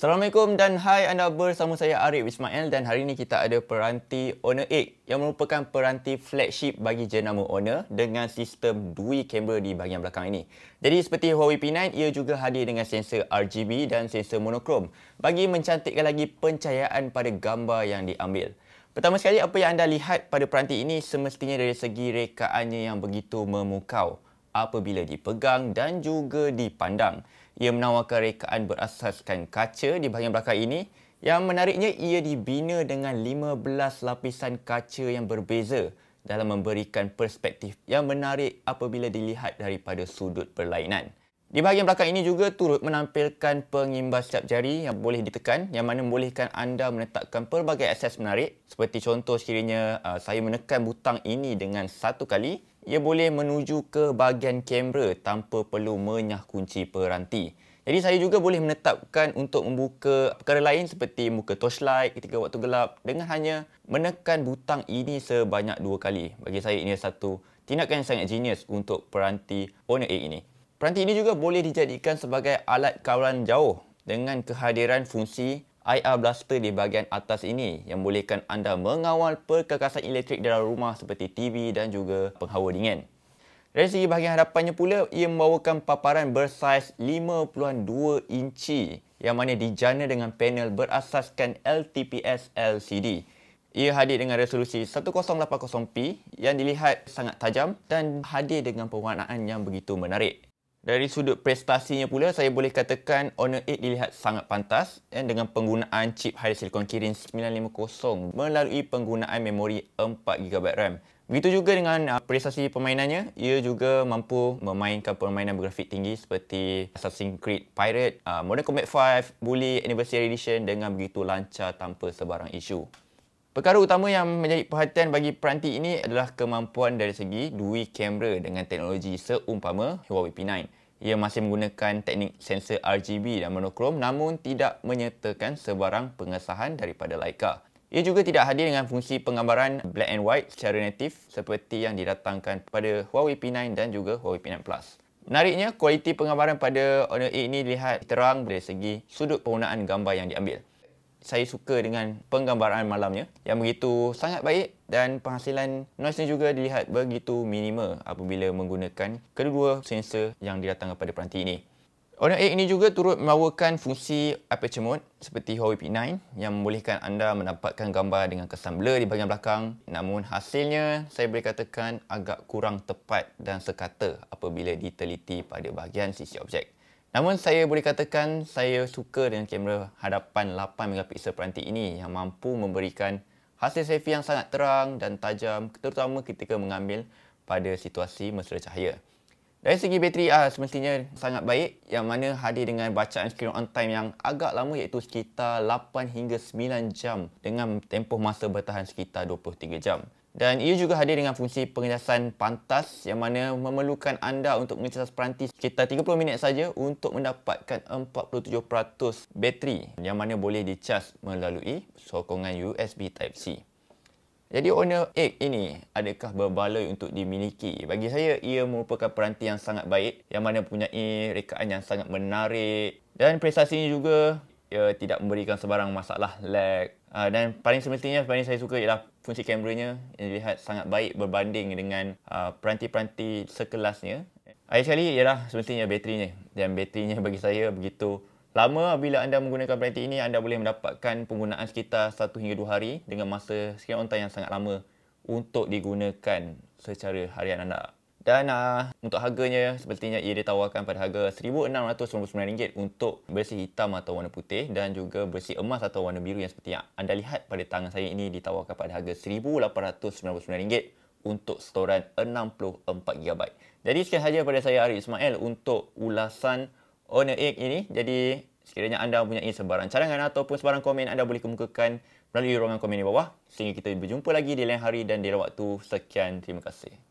Assalamualaikum dan hai anda bersama saya Arif Ismail dan hari ini kita ada peranti Honor 8 eh, yang merupakan peranti flagship bagi jenama Honor dengan sistem Dewey kamera di bahagian belakang ini. Jadi seperti Huawei P9, ia juga hadir dengan sensor RGB dan sensor monochrome bagi mencantikkan lagi pencahayaan pada gambar yang diambil. Pertama sekali, apa yang anda lihat pada peranti ini semestinya dari segi rekaannya yang begitu memukau apabila dipegang dan juga dipandang. Ia menawarkan rekaan berasaskan kaca di bahagian belakang ini. Yang menariknya, ia dibina dengan 15 lapisan kaca yang berbeza dalam memberikan perspektif yang menarik apabila dilihat daripada sudut berlainan. Di bahagian belakang ini juga turut menampilkan pengimbas cap jari yang boleh ditekan yang mana membolehkan anda menetapkan pelbagai akses menarik seperti contoh sekiranya uh, saya menekan butang ini dengan satu kali ia boleh menuju ke bahagian kamera tanpa perlu menyah kunci peranti. Jadi saya juga boleh menetapkan untuk membuka perkara lain seperti membuka torchlight ketika waktu gelap dengan hanya menekan butang ini sebanyak dua kali. Bagi saya ini satu tindakan yang sangat genius untuk peranti Honor 8 ini. Peranti ini juga boleh dijadikan sebagai alat kawalan jauh dengan kehadiran fungsi IR Blaster di bahagian atas ini yang bolehkan anda mengawal perkakasan elektrik dalam rumah seperti TV dan juga penghawa dingin. Dari segi bahagian hadapannya pula, ia membawakan paparan bersaiz 5.2 inci yang mana dijana dengan panel berasaskan LTPS LCD. Ia hadir dengan resolusi 1080p yang dilihat sangat tajam dan hadir dengan pewarnaan yang begitu menarik. Dari sudut prestasinya pula, saya boleh katakan Honor 8 dilihat sangat pantas eh, dengan penggunaan chip High Silicon Kirin 950 melalui penggunaan memori 4GB RAM. Begitu juga dengan ah, prestasi permainannya, ia juga mampu memainkan permainan grafik tinggi seperti Assassin's Creed Pirate, ah, Modern Combat 5, Bully Anniversary Edition dengan begitu lancar tanpa sebarang isu. Perkara utama yang menjadi perhatian bagi peranti ini adalah kemampuan dari segi dui kamera dengan teknologi seumpama Huawei P9. Ia masih menggunakan teknik sensor RGB dan monokrom namun tidak menyertakan sebarang pengesahan daripada Leica. Ia juga tidak hadir dengan fungsi penggambaran black and white secara natif seperti yang didatangkan pada Huawei P9 dan juga Huawei P9 Plus. Menariknya, kualiti penggambaran pada Honor 8 ini dilihat terang dari segi sudut penggunaan gambar yang diambil saya suka dengan penggambaran malamnya yang begitu sangat baik dan penghasilan noise-nya juga dilihat begitu minimal apabila menggunakan kedua sensor yang didatangkan pada peranti ini. Audio 8 ini juga turut membawakan fungsi aperture mode seperti Huawei P9 yang membolehkan anda mendapatkan gambar dengan kesan blur di bahagian belakang namun hasilnya saya boleh katakan agak kurang tepat dan sekata apabila diteliti pada bahagian sisi objek. Namun saya boleh katakan saya suka dengan kamera hadapan 8MP peranti ini yang mampu memberikan hasil selfie yang sangat terang dan tajam terutama ketika mengambil pada situasi mesra cahaya. Dari segi bateri ah, semestinya sangat baik yang mana hadir dengan bacaan screen on time yang agak lama iaitu sekitar 8 hingga 9 jam dengan tempoh masa bertahan sekitar 23 jam dan ia juga hadir dengan fungsi pengecasan pantas yang mana memerlukan anda untuk mengecas peranti sekitar 30 minit saja untuk mendapatkan 47% bateri yang mana boleh dicas melalui sokongan USB Type-C. Jadi Honor 8 ini adakah berbaloi untuk dimiliki? Bagi saya ia merupakan peranti yang sangat baik yang mana punya rekaan yang sangat menarik dan prestasinya juga ia tidak memberikan sebarang masalah lag Uh, dan paling semestinya sebenarnya saya suka ialah fungsi kameranya yang dilihat sangat baik berbanding dengan uh, peranti-peranti sekelasnya. Akhir sekali ialah semestinya baterinya. Dan baterinya bagi saya begitu lama bila anda menggunakan peranti ini anda boleh mendapatkan penggunaan sekitar 1 hingga 2 hari dengan masa screen on time yang sangat lama untuk digunakan secara harian anda. Dan uh, untuk harganya sepertinya ia ditawarkan pada harga RM1,699 untuk bersih hitam atau warna putih dan juga bersih emas atau warna biru yang seperti yang anda lihat pada tangan saya ini ditawarkan pada harga RM1,899 untuk setoran 64GB. Jadi sekian sahaja pada saya Arif Ismail untuk ulasan Honor 8 ini. Jadi sekiranya anda mempunyai sebarang cadangan ataupun sebarang komen anda boleh kemukakan melalui ruangan komen di bawah. Sehingga kita berjumpa lagi di lain hari dan di lain waktu. Sekian, terima kasih.